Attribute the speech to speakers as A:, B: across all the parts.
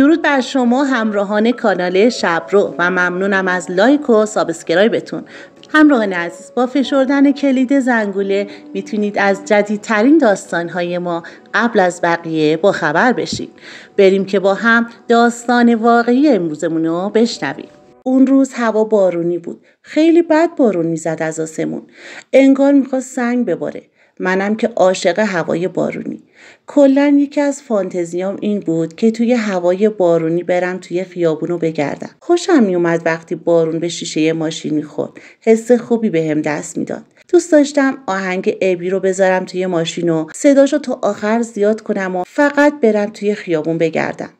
A: درود بر شما همراهان کانال شبرو و ممنونم از لایک و سابسکرایبتون همراهان عزیز با فشردن کلید زنگوله میتونید از جدیدترین داستانهای ما قبل از بقیه با خبر بشید بریم که با هم داستان واقعی امروزمون رو بشنویم اون روز هوا بارونی بود خیلی بد بارون میزد از آسمون انگار میخواست سنگ بباره منم که عاشق هوای بارونی کلا یکی از فانتزیام این بود که توی هوای بارونی برم توی خیابونو بگردم خوشم میومد وقتی بارون به شیشه ماشین میخورد حس خوبی بهم هم دست میداد دوست داشتم آهنگ ابی رو بذارم توی ماشین و صداشو تا آخر زیاد کنم و فقط برم توی خیابون بگردم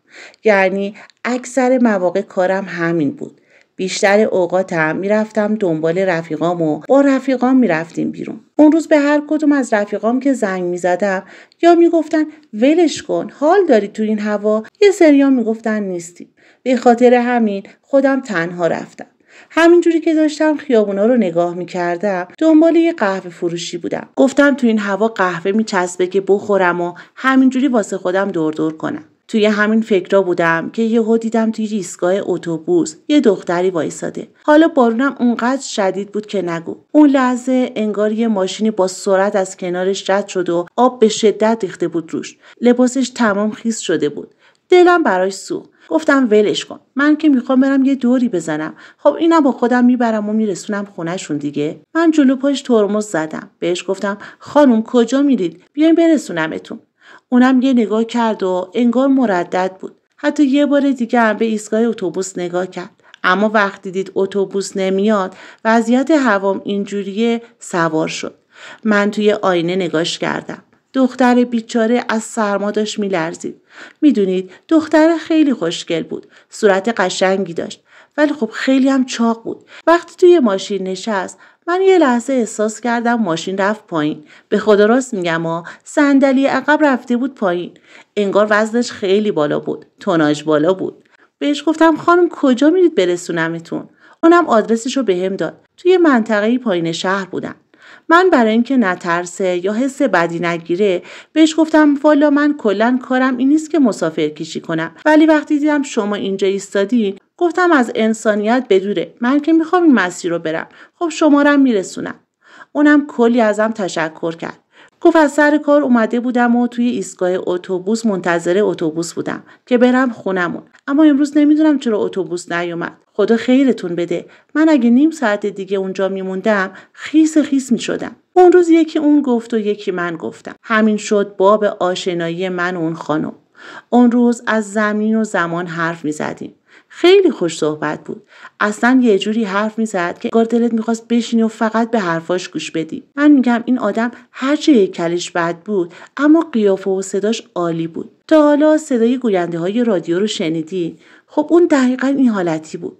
A: یعنی اکثر مواقع کارم همین بود بیشتر اوقاتم میرفتم دنبال رفیقام و با رفیقام میرفتیم بیرون اون روز به هر کدوم از رفیقام که زنگ میزدم یا میگفتن ولش کن حال داری تو این هوا یه سریا میگفتن نیستی به خاطر همین خودم تنها رفتم همینجوری که داشتم خیابونا رو نگاه میکردم دنبال یه قهوه فروشی بودم گفتم تو این هوا قهوه میچسبه که بخورم و همینجوری واسه خودم دور دور کنم توی همین فکرا بودم که یهو دیدم توی ایستگاه اتوبوس یه دختری وایساده حالا بارونم اونقدر شدید بود که نگو اون لحظه انگار یه ماشینی با سرعت از کنارش رد شد و آب به شدت ریخته بود روش لباسش تمام خیس شده بود دلم براش سو. گفتم ولش کن من که میخوام برم یه دوری بزنم خب اینم با خودم میبرم و میرسونم خونهشون دیگه من جلو پاش ترمز زدم بهش گفتم خانم کجا میرید بیاین برسونمتون اونم یه نگاه کرد و انگار مردد بود حتی یه بار دیگه هم به ایستگاه اتوبوس نگاه کرد اما وقتی دید اتوبوس نمیاد وضعیت هوام اینجوریه سوار شد من توی آینه نگاش کردم دختر بیچاره از سرما داشت میلرزید میدونید دختر خیلی خوشگل بود صورت قشنگی داشت ولی خب خیلی هم چاق بود وقتی توی ماشین نشست من یه لحظه احساس کردم ماشین رفت پایین به خدا راست میگم ها صندلی عقب رفته بود پایین انگار وزنش خیلی بالا بود توناژ بالا بود بهش گفتم خانم کجا میرید برسونمتون اونم آدرسش رو بهم داد توی منطقه پایین شهر بودن من برای اینکه نترسه یا حس بدی نگیره بهش گفتم والا من کلا کارم این نیست که مسافر کشی کنم ولی وقتی دیدم شما اینجا ایستادی. گفتم از انسانیت بدوره من که میخوام این مسیر رو برم خب شمارم میرسونم اونم کلی ازم تشکر کرد گفت از سر کار اومده بودم و توی ایستگاه اتوبوس منتظر اتوبوس بودم که برم خونمون اما امروز نمیدونم چرا اتوبوس نیومد خدا خیرتون بده من اگه نیم ساعت دیگه اونجا میموندم خیس خیس میشدم اون روز یکی اون گفت و یکی من گفتم همین شد باب آشنایی من و اون خانم اون روز از زمین و زمان حرف میزدیم خیلی خوش صحبت بود اصلا یه جوری حرف میزد که انگار دلت میخواست بشینی و فقط به حرفاش گوش بدی من میگم این آدم هرچه کلش بد بود اما قیافه و صداش عالی بود تا حالا صدای گوینده های رادیو رو شنیدی خب اون دقیقا این حالتی بود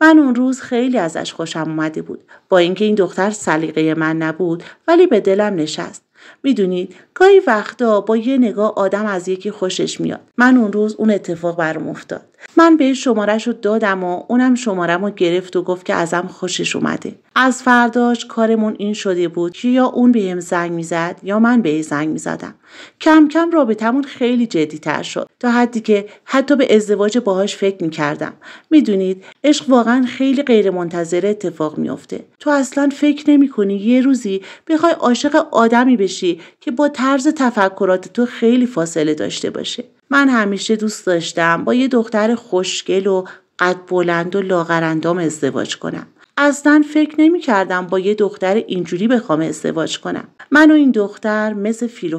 A: من اون روز خیلی ازش خوشم اومده بود با اینکه این دختر سلیقه من نبود ولی به دلم نشست میدونید گاهی وقتا با یه نگاه آدم از یکی خوشش میاد من اون روز اون اتفاق برام افتاد من به شمارش رو دادم و اونم شمارم رو گرفت و گفت که ازم خوشش اومده از فرداش کارمون این شده بود که یا اون بهم زنگ میزد یا من به زنگ میزدم کم کم رابطمون خیلی جدیتر شد تا حدی که حتی به ازدواج باهاش فکر میکردم میدونید عشق واقعا خیلی غیرمنتظره اتفاق میافته تو اصلا فکر نمیکنی یه روزی بخوای عاشق آدمی بشی که با طرز تفکرات تو خیلی فاصله داشته باشه من همیشه دوست داشتم با یه دختر خوشگل و قد بلند و لاغرندام ازدواج کنم اصلا فکر نمی کردم با یه دختر اینجوری بخوام ازدواج کنم من و این دختر مثل فیل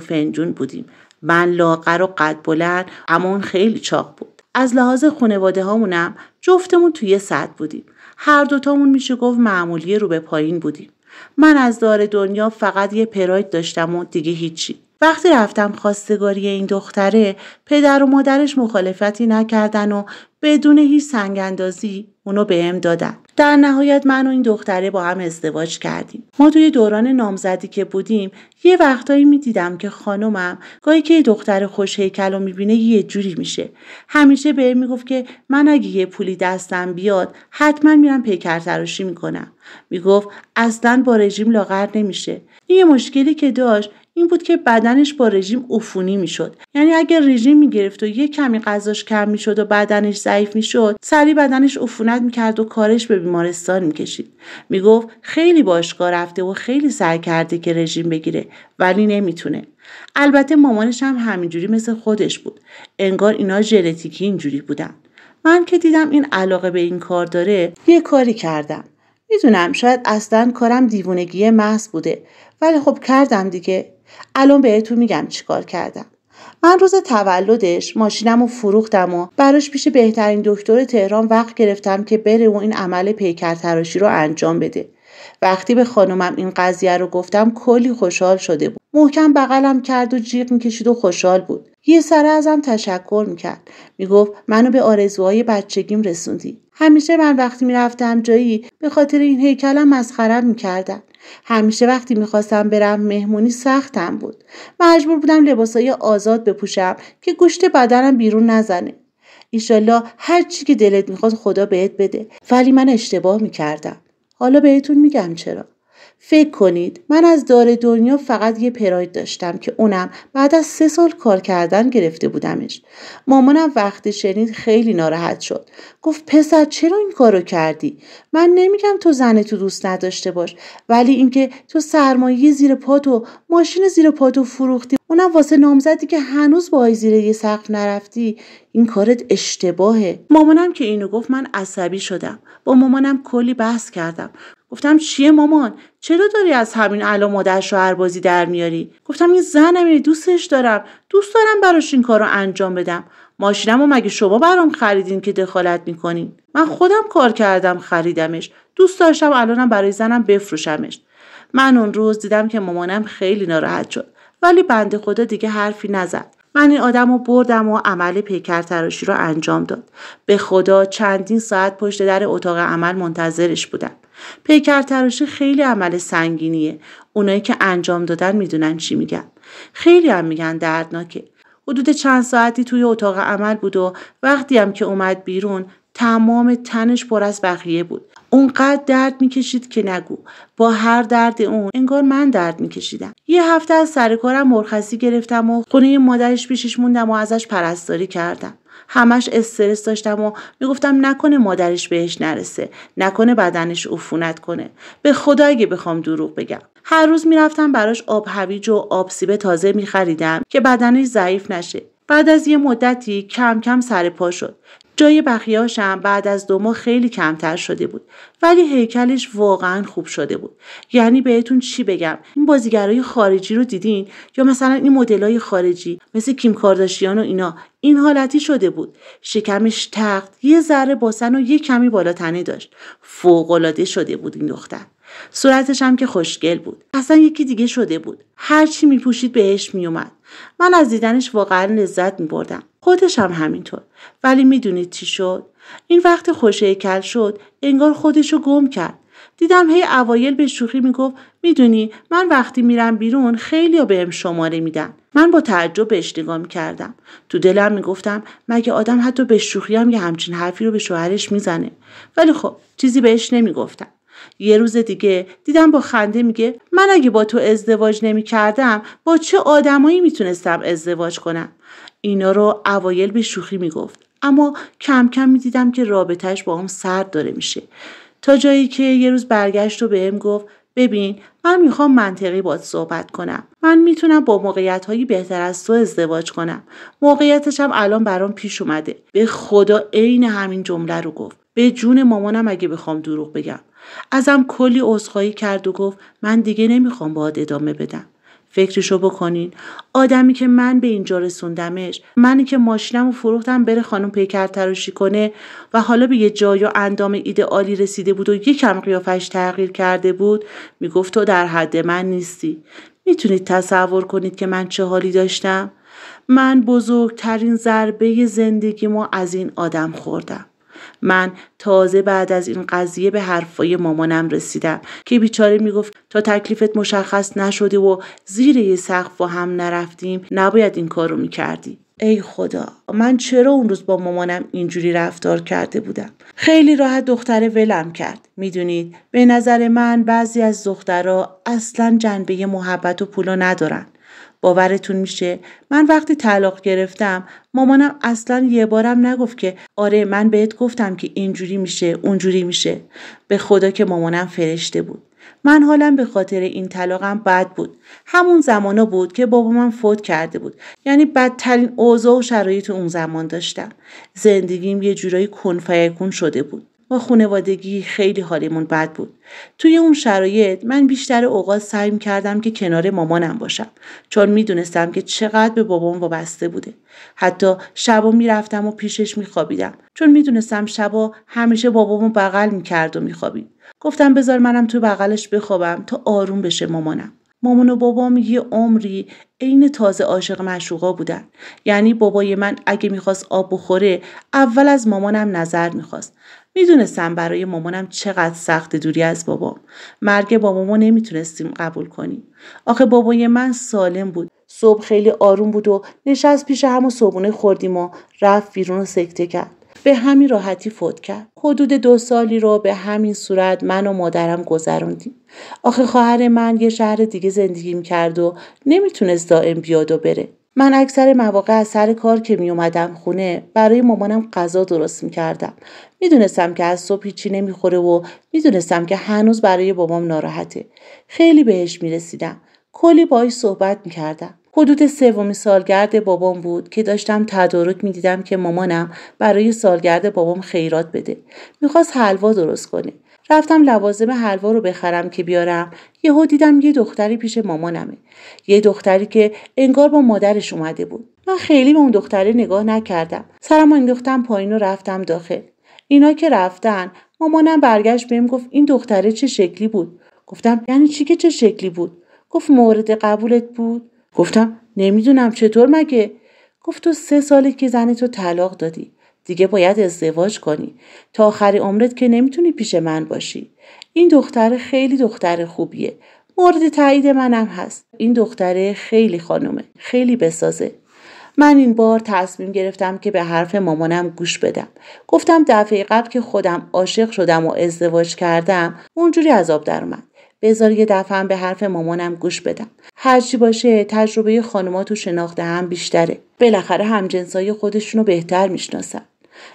A: بودیم من لاغر و قد بلند اما اون خیلی چاق بود از لحاظ خانواده هامونم جفتمون توی صد بودیم هر دوتامون میشه گفت معمولی رو به پایین بودیم من از دار دنیا فقط یه پراید داشتم و دیگه هیچی وقتی رفتم خواستگاری این دختره پدر و مادرش مخالفتی نکردن و بدون هیچ سنگ اندازی اونو بهم دادن در نهایت من و این دختره با هم ازدواج کردیم ما توی دوران نامزدی که بودیم یه وقتایی دیدم که خانمم گاهی که یه دختر خوش هیکل رو بینه یه جوری میشه همیشه به میگفت که من اگه یه پولی دستم بیاد حتما میرم پیکر تراشی میکنم میگفت اصلا با رژیم لاغر نمیشه این یه مشکلی که داشت این بود که بدنش با رژیم عفونی میشد یعنی اگر رژیم میگرفت و یه کمی غذاش کم میشد و بدنش ضعیف میشد سری بدنش عفونت میکرد و کارش به بیمارستان میکشید میگفت خیلی باشگاه رفته و خیلی سعی کرده که رژیم بگیره ولی نمیتونه البته مامانش هم همینجوری مثل خودش بود انگار اینا ژنتیکی اینجوری بودن من که دیدم این علاقه به این کار داره یه کاری کردم میدونم شاید اصلا کارم دیوونگی محض بوده ولی خب کردم دیگه الان بهتون میگم چیکار کردم من روز تولدش ماشینم و فروختم و براش پیش بهترین دکتر تهران وقت گرفتم که بره و این عمل پیکر تراشی رو انجام بده وقتی به خانمم این قضیه رو گفتم کلی خوشحال شده بود محکم بغلم کرد و جیغ میکشید و خوشحال بود یه سره ازم تشکر میکرد میگفت منو به آرزوهای بچگیم رسوندی همیشه من وقتی میرفتم جایی به خاطر این هیکلم می میکردن همیشه وقتی میخواستم برم مهمونی سختم بود مجبور بودم لباسای آزاد بپوشم که گوشت بدنم بیرون نزنه ایشالله هر چی که دلت میخواد خدا بهت بده ولی من اشتباه میکردم حالا بهتون میگم چرا فکر کنید من از دار دنیا فقط یه پراید داشتم که اونم بعد از سه سال کار کردن گرفته بودمش مامانم وقتی شنید خیلی ناراحت شد گفت پسر چرا این کارو کردی من نمیگم تو زن تو دوست نداشته باش ولی اینکه تو سرمایه زیر پاتو ماشین زیر پاتو فروختی اونم واسه نامزدی که هنوز با زیر یه سقف نرفتی این کارت اشتباهه مامانم که اینو گفت من عصبی شدم با مامانم کلی بحث کردم گفتم چیه مامان چرا داری از همین الان مادر شوهر بازی در میاری گفتم این زنم یعنی دوستش دارم دوست دارم براش این کارو انجام بدم ماشینم و مگه شما برام خریدین که دخالت میکنین من خودم کار کردم خریدمش دوست داشتم الانم برای زنم بفروشمش من اون روز دیدم که مامانم خیلی ناراحت شد ولی بنده خدا دیگه حرفی نزد من این آدم رو بردم و عمل پیکر تراشی رو انجام داد. به خدا چندین ساعت پشت در اتاق عمل منتظرش بودم. پیکر تراشی خیلی عمل سنگینیه اونایی که انجام دادن میدونن چی میگن خیلی هم میگن دردناکه حدود چند ساعتی توی اتاق عمل بود و وقتی هم که اومد بیرون تمام تنش پر از بقیه بود اونقدر درد میکشید که نگو با هر درد اون انگار من درد میکشیدم یه هفته از سر کارم مرخصی گرفتم و خونه مادرش پیشش موندم و ازش پرستاری کردم همش استرس داشتم و میگفتم نکنه مادرش بهش نرسه نکنه بدنش عفونت کنه به خدا اگه بخوام دروغ بگم هر روز میرفتم براش آب هویج و آب سیب تازه میخریدم که بدنش ضعیف نشه بعد از یه مدتی کم کم سر پا شد جای هم بعد از دو ماه خیلی کمتر شده بود ولی هیکلش واقعا خوب شده بود یعنی بهتون چی بگم این بازیگرای خارجی رو دیدین یا مثلا این مدلای خارجی مثل کیم کارداشیان و اینا این حالتی شده بود شکمش تخت یه ذره باسن و یه کمی بالا تنه داشت فوقالعاده شده بود این دختر صورتش هم که خوشگل بود اصلا یکی دیگه شده بود هرچی میپوشید بهش میومد من از دیدنش واقعا لذت می بردم. خودش هم همینطور. ولی میدونید چی شد؟ این وقت کل شد انگار خودش گم کرد. دیدم هی اوایل به شوخی میگفت میدونی من وقتی میرم بیرون خیلی هم شماره میدن من با تعجب بهش نگاه کردم تو دلم میگفتم مگه آدم حتی به شوخی هم یه همچین حرفی رو به شوهرش میزنه ولی خب چیزی بهش نمیگفتم یه روز دیگه دیدم با خنده میگه من اگه با تو ازدواج نمیکردم با چه آدمایی میتونستم ازدواج کنم اینا رو اوایل به شوخی میگفت اما کم کم میدیدم که رابطهش با هم سرد داره میشه تا جایی که یه روز برگشت و بهم گفت ببین من میخوام منطقی باد صحبت کنم من میتونم با موقعیت هایی بهتر از تو ازدواج کنم موقعیتش هم الان برام پیش اومده به خدا عین همین جمله رو گفت به جون مامانم اگه بخوام دروغ بگم ازم کلی عذرخواهی کرد و گفت من دیگه نمیخوام باهات ادامه بدم فکرشو بکنین آدمی که من به اینجا رسوندمش منی که ماشینم و فروختم بره خانم پیکر تراشی کنه و حالا به یه جای و اندام ایدئالی رسیده بود و یکم قیافش تغییر کرده بود میگفت تو در حد من نیستی میتونید تصور کنید که من چه حالی داشتم من بزرگترین ضربه زندگیمو از این آدم خوردم من تازه بعد از این قضیه به حرفای مامانم رسیدم که بیچاره میگفت تا تکلیفت مشخص نشده و زیر یه سقف و هم نرفتیم نباید این کارو میکردی ای خدا من چرا اون روز با مامانم اینجوری رفتار کرده بودم خیلی راحت دختره ولم کرد میدونید به نظر من بعضی از دخترها اصلا جنبه محبت و پولو ندارن باورتون میشه من وقتی طلاق گرفتم مامانم اصلا یه بارم نگفت که آره من بهت گفتم که اینجوری میشه اونجوری میشه به خدا که مامانم فرشته بود من حالم به خاطر این طلاقم بد بود همون زمانا بود که بابا من فوت کرده بود یعنی بدترین اوضاع و شرایط اون زمان داشتم زندگیم یه جورایی کنفیکون شده بود ما خانوادگی خیلی حالمون بد بود توی اون شرایط من بیشتر اوقات سعی کردم که کنار مامانم باشم چون میدونستم که چقدر به بابام وابسته بوده حتی شبا میرفتم و پیشش میخوابیدم چون میدونستم شبا همیشه بابامو بغل میکرد و میخوابید گفتم بذار منم تو بغلش بخوابم تا آروم بشه مامانم مامان و بابام یه عمری عین تازه عاشق مشوقا بودن یعنی بابای من اگه میخواست آب بخوره اول از مامانم نظر میخواست میدونستم برای مامانم چقدر سخت دوری از بابام مرگ بابامو نمیتونستیم قبول کنیم آخه بابای من سالم بود صبح خیلی آروم بود و نشست پیش هم و صبحونه خوردیم و رفت بیرون و سکته کرد به همین راحتی فوت کرد حدود دو سالی رو به همین صورت من و مادرم گذروندیم آخه خواهر من یه شهر دیگه زندگی میکرد و نمیتونست دائم بیاد و بره من اکثر مواقع از سر کار که می اومدم خونه برای مامانم غذا درست می کردم. می دونستم که از صبح هیچی نمیخوره و می دونستم که هنوز برای بابام ناراحته. خیلی بهش می رسیدم. کلی باهاش صحبت می کردم. حدود سومین سالگرد بابام بود که داشتم تدارک میدیدم که مامانم برای سالگرد بابام خیرات بده میخواست حلوا درست کنه رفتم لوازم حلوا رو بخرم که بیارم یهو دیدم یه دختری پیش مامانمه یه دختری که انگار با مادرش اومده بود من خیلی به اون دختره نگاه نکردم این انداختم پایین و رفتم داخل اینا که رفتن مامانم برگشت بهم گفت این دختره چه شکلی بود گفتم یعنی چی که چه شکلی بود گفت مورد قبولت بود گفتم نمیدونم چطور مگه گفت تو سه سالی که زنتو تو طلاق دادی دیگه باید ازدواج کنی تا آخر عمرت که نمیتونی پیش من باشی این دختر خیلی دختر خوبیه مورد تایید منم هست این دختره خیلی خانومه خیلی بسازه من این بار تصمیم گرفتم که به حرف مامانم گوش بدم گفتم دفعه قبل که خودم عاشق شدم و ازدواج کردم اونجوری عذاب در من. بذار یه دفعه به حرف مامانم گوش بدم هرچی باشه تجربه خانوما تو شناخته هم بیشتره بالاخره همجنسای خودشونو بهتر میشناسم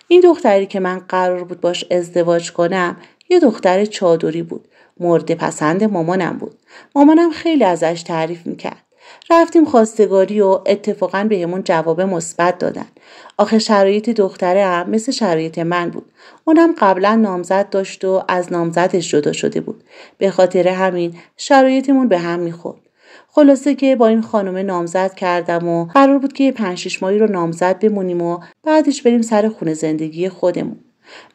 A: این دختری که من قرار بود باش ازدواج کنم یه دختر چادری بود مورد پسند مامانم بود مامانم خیلی ازش تعریف میکرد رفتیم خواستگاری و اتفاقا همون جواب مثبت دادن آخه شرایط دختره هم مثل شرایط من بود اونم قبلا نامزد داشت و از نامزدش جدا شده بود به خاطر همین شرایطمون به هم میخورد خلاصه که با این خانم نامزد کردم و قرار بود که یه پنج شش ماهی رو نامزد بمونیم و بعدش بریم سر خونه زندگی خودمون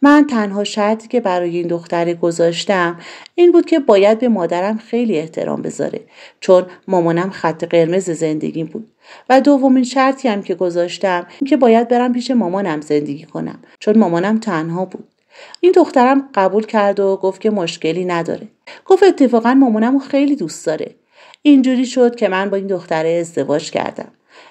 A: من تنها شرطی که برای این دختره گذاشتم این بود که باید به مادرم خیلی احترام بذاره چون مامانم خط قرمز زندگی بود و دومین شرطی هم که گذاشتم این که باید برم پیش مامانم زندگی کنم چون مامانم تنها بود این دخترم قبول کرد و گفت که مشکلی نداره گفت اتفاقا مامانم خیلی دوست داره اینجوری شد که من با این دختره ازدواج کردم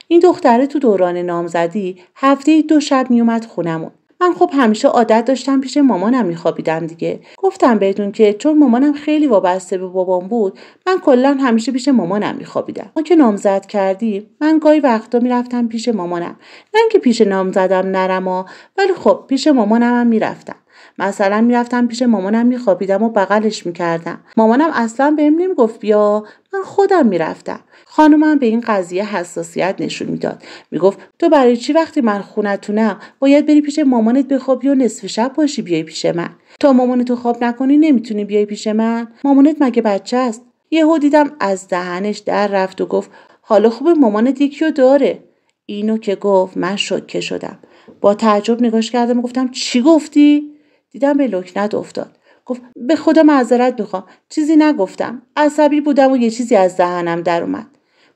A: این دختره تو دوران نامزدی هفته دو شب میومد خونمون من خب همیشه عادت داشتم پیش مامانم میخوابیدم دیگه گفتم بهتون که چون مامانم خیلی وابسته به بابام بود من کلا همیشه پیش مامانم میخوابیدم ما که نامزد کردیم من گاهی وقتا میرفتم پیش مامانم نه که پیش نامزدم نرم ولی خب پیش مامانم هم میرفتم مثلا میرفتم پیش مامانم میخوابیدم و بغلش میکردم مامانم اصلا بهم نمیگفت بیا من خودم میرفتم خانمم به این قضیه حساسیت نشون میداد میگفت تو برای چی وقتی من خونتونم باید بری پیش مامانت بخوابی و نصف شب باشی بیای پیش من تا مامانتو خواب نکنی نمیتونی بیای پیش من مامانت مگه بچه است یهو دیدم از دهنش در رفت و گفت حالا خوب مامانت دیکیو داره اینو که گفت من شوکه شدم با تعجب نگاش کردم و گفتم چی گفتی دیدم به لکنت افتاد گفت به خدا معذرت میخوام چیزی نگفتم عصبی بودم و یه چیزی از ذهنم در اومد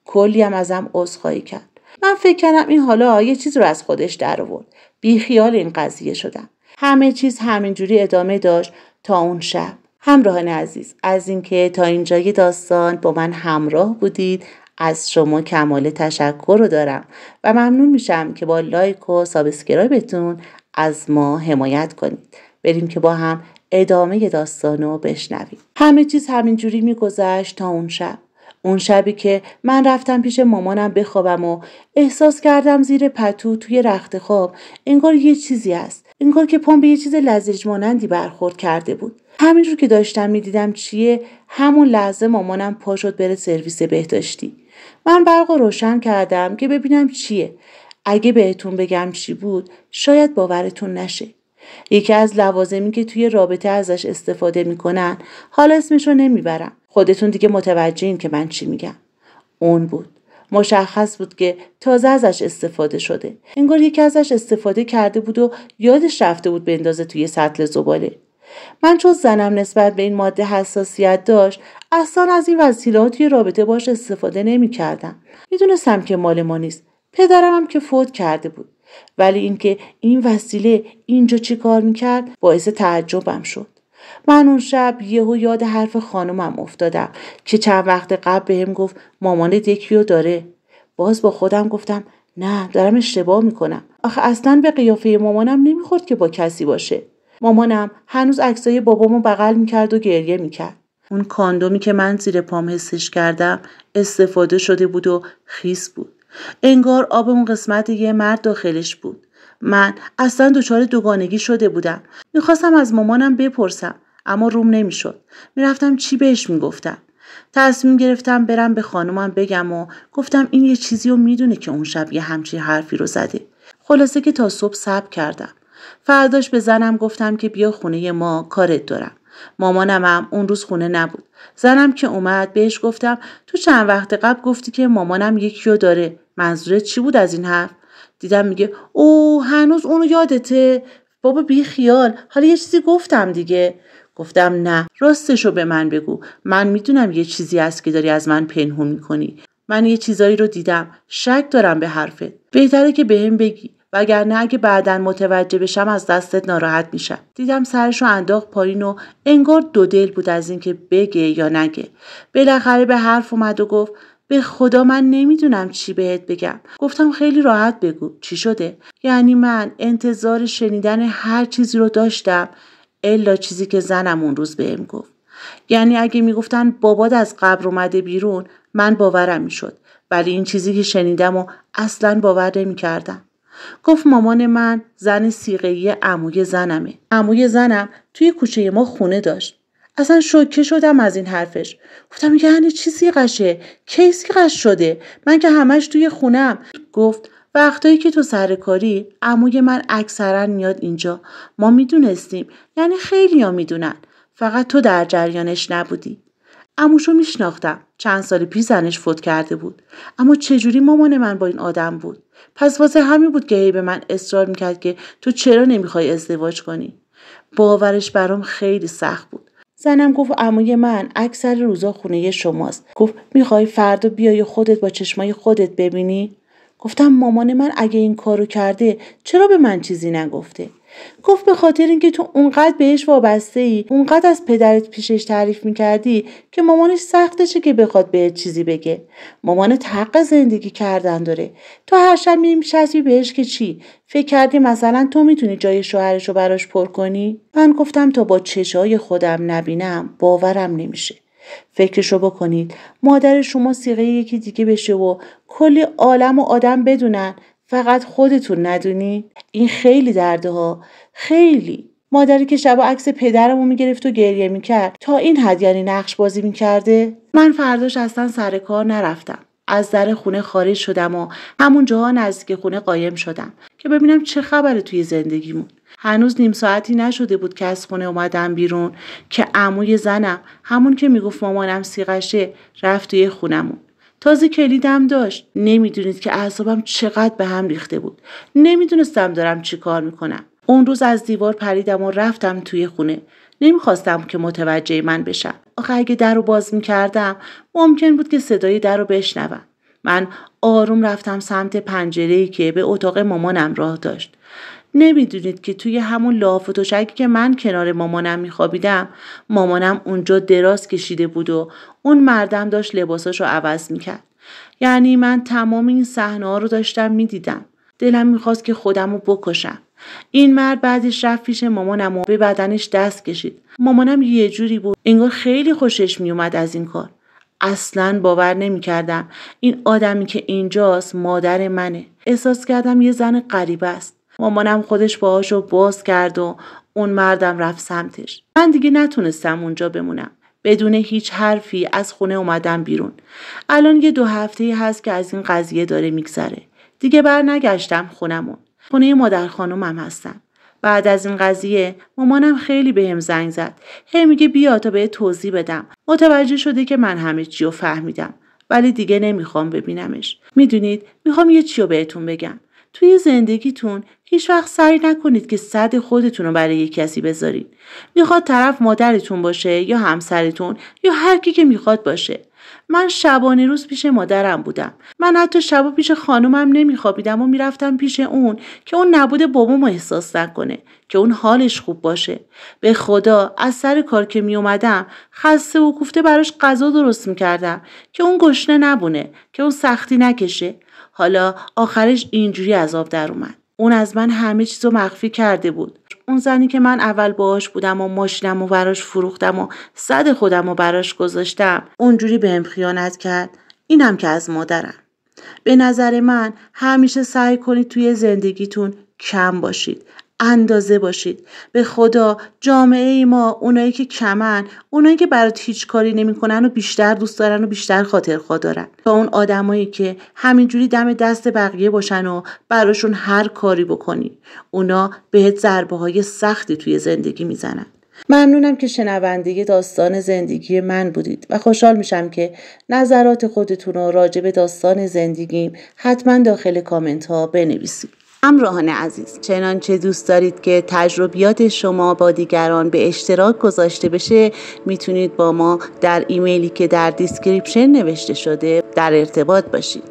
A: کلی هم ازم عذرخواهی کرد من فکر کردم این حالا یه چیزی رو از خودش در آورد بی خیال این قضیه شدم همه چیز همینجوری ادامه داشت تا اون شب همراهان عزیز از اینکه تا اینجای داستان با من همراه بودید از شما کمال تشکر رو دارم و ممنون میشم که با لایک و سابسکرایبتون از ما حمایت کنید بریم که با هم ادامه داستانو بشنویم همه چیز همینجوری میگذشت تا اون شب اون شبی که من رفتم پیش مامانم بخوابم و احساس کردم زیر پتو توی رخت خواب انگار یه چیزی است انگار که پام به یه چیز لزج مانندی برخورد کرده بود همینجور که داشتم میدیدم چیه همون لحظه مامانم پا شد بره سرویس بهداشتی من برق روشن کردم که ببینم چیه اگه بهتون بگم چی بود شاید باورتون نشه یکی از لوازمی که توی رابطه ازش استفاده میکنن حالا اسمش رو نمیبرم خودتون دیگه متوجه این که من چی میگم اون بود مشخص بود که تازه ازش استفاده شده انگار یکی ازش استفاده کرده بود و یادش رفته بود بندازه توی سطل زباله من چون زنم نسبت به این ماده حساسیت داشت اصلا از این وسیله توی رابطه باش استفاده نمیکردم میدونستم که مال ما نیست پدرم هم که فوت کرده بود ولی اینکه این وسیله اینجا چی کار میکرد باعث تعجبم شد من اون شب یهو یاد حرف خانمم افتادم که چند وقت قبل بهم گفت مامان دکیو داره باز با خودم گفتم نه دارم اشتباه میکنم آخه اصلا به قیافه مامانم نمیخورد که با کسی باشه مامانم هنوز عکسای بابامو بغل میکرد و گریه میکرد اون کاندومی که من زیر پام حسش کردم استفاده شده بود و خیس بود انگار آب اون قسمت یه مرد داخلش بود من اصلا دچار دوگانگی شده بودم میخواستم از مامانم بپرسم اما روم نمیشد میرفتم چی بهش میگفتم تصمیم گرفتم برم به خانومم بگم و گفتم این یه چیزی رو میدونه که اون شب یه همچی حرفی رو زده خلاصه که تا صبح صبر کردم فرداش به زنم گفتم که بیا خونه ما کارت دارم مامانم هم اون روز خونه نبود زنم که اومد بهش گفتم تو چند وقت قبل گفتی که مامانم یکی رو داره منظورت چی بود از این حرف دیدم میگه او هنوز اونو یادته بابا بی خیال حالا یه چیزی گفتم دیگه گفتم نه راستشو به من بگو من میدونم یه چیزی هست که داری از من پنهون میکنی من یه چیزایی رو دیدم شک دارم به حرفت بهتره که بهم به بگی وگرنه اگه بعدا متوجه بشم از دستت ناراحت میشم دیدم سرش رو انداخت پایین و انگار دو دل بود از اینکه بگه یا نگه بالاخره به حرف اومد و گفت به خدا من نمیدونم چی بهت بگم گفتم خیلی راحت بگو چی شده یعنی من انتظار شنیدن هر چیزی رو داشتم الا چیزی که زنم اون روز بهم گفت یعنی اگه میگفتن باباد از قبر اومده بیرون من باورم میشد ولی این چیزی که شنیدم و اصلا باور نمیکردم گفت مامان من زن سیغهی عموی زنمه اموی زنم توی کوچه ما خونه داشت اصلا شوکه شدم از این حرفش گفتم یعنی چی سیغشه کی سیغش شده من که همش توی خونم گفت وقتایی که تو سر کاری عموی من اکثرا میاد اینجا ما میدونستیم یعنی خیلی ها میدونن فقط تو در جریانش نبودی عموشو میشناختم چند سال پیش زنش فوت کرده بود اما چجوری مامان من با این آدم بود پس واسه همین بود که هی به من اصرار میکرد که تو چرا نمیخوای ازدواج کنی باورش برام خیلی سخت بود زنم گفت اموی من اکثر روزا خونه شماست گفت میخوای فردا بیای خودت با چشمای خودت ببینی گفتم مامان من اگه این کارو کرده چرا به من چیزی نگفته گفت به خاطر اینکه تو اونقدر بهش وابسته ای اونقدر از پدرت پیشش تعریف میکردی که مامانش سختشه که بخواد بهت چیزی بگه مامانت حق زندگی کردن داره تو هر شب شدی بهش که چی فکر کردی مثلا تو میتونی جای شوهرش رو براش پر کنی من گفتم تا با چشای خودم نبینم باورم نمیشه فکرشو بکنید مادر شما سیغه یکی دیگه بشه و کلی عالم و آدم بدونن فقط خودتون ندونی این خیلی درده ها خیلی مادری که شبا عکس پدرمو میگرفت و گریه میکرد تا این حد یعنی نقش بازی میکرده من فرداش اصلا سر کار نرفتم از در خونه خارج شدم و همون جاها نزدیک خونه قایم شدم که ببینم چه خبره توی زندگیمون هنوز نیم ساعتی نشده بود که از خونه اومدم بیرون که عموی زنم همون که میگفت مامانم سیغشه رفت توی خونمون تازه کلیدم داشت نمیدونید که اعصابم چقدر به هم ریخته بود نمیدونستم دارم چی کار میکنم اون روز از دیوار پریدم و رفتم توی خونه نمیخواستم که متوجه من بشم. آخه اگه در رو باز میکردم ممکن بود که صدای در رو بشنوم من آروم رفتم سمت پنجره که به اتاق مامانم راه داشت نمیدونید که توی همون لاف و که من کنار مامانم میخوابیدم مامانم اونجا دراز کشیده بود و اون مردم داشت لباساش رو عوض میکرد یعنی من تمام این صحنه ها رو داشتم میدیدم دلم میخواست که خودم رو بکشم این مرد بعدش رفت پیش مامانم و به بدنش دست کشید مامانم یه جوری بود انگار خیلی خوشش میومد از این کار اصلا باور نمیکردم این آدمی که اینجاست مادر منه احساس کردم یه زن غریبه است مامانم خودش باهاشو باز کرد و اون مردم رفت سمتش من دیگه نتونستم اونجا بمونم بدون هیچ حرفی از خونه اومدم بیرون الان یه دو هفته هست که از این قضیه داره میگذره دیگه برنگشتم خونمون خونه مادر خانومم هستم بعد از این قضیه مامانم خیلی بهم به زنگ زد هی میگه بیا تا به توضیح بدم متوجه شده که من همه چی رو فهمیدم ولی دیگه نمیخوام ببینمش میدونید میخوام یه چی رو بهتون بگم توی زندگیتون هیچ وقت سعی نکنید که صد خودتون رو برای یک کسی بذارین. میخواد طرف مادرتون باشه یا همسرتون یا هر کی که میخواد باشه. من شبانه روز پیش مادرم بودم. من حتی شبا پیش خانومم نمیخوابیدم و میرفتم پیش اون که اون نبود بابامو احساس نکنه که اون حالش خوب باشه. به خدا از سر کار که میومدم خسته و کوفته براش غذا درست میکردم که اون گشنه نبونه که اون سختی نکشه. حالا آخرش اینجوری عذاب در اومد. اون از من همه چیزو مخفی کرده بود اون زنی که من اول باهاش بودم و ماشینم و براش فروختم و صد خودم و براش گذاشتم اونجوری بهم خیانت کرد اینم که از مادرم به نظر من همیشه سعی کنید توی زندگیتون کم باشید اندازه باشید به خدا جامعه ما اونایی که کمن اونایی که برات هیچ کاری نمیکنن و بیشتر دوست دارن و بیشتر خاطر خواه دارن تا اون آدمایی که همینجوری دم دست بقیه باشن و براشون هر کاری بکنی اونا بهت ضربه های سختی توی زندگی میزنن ممنونم که شنونده داستان زندگی من بودید و خوشحال میشم که نظرات خودتون رو راجع به داستان زندگیم حتما داخل کامنت ها بنویسید. همراهان عزیز چنانچه دوست دارید که تجربیات شما با دیگران به اشتراک گذاشته بشه میتونید با ما در ایمیلی که در دیسکریپشن نوشته شده در ارتباط باشید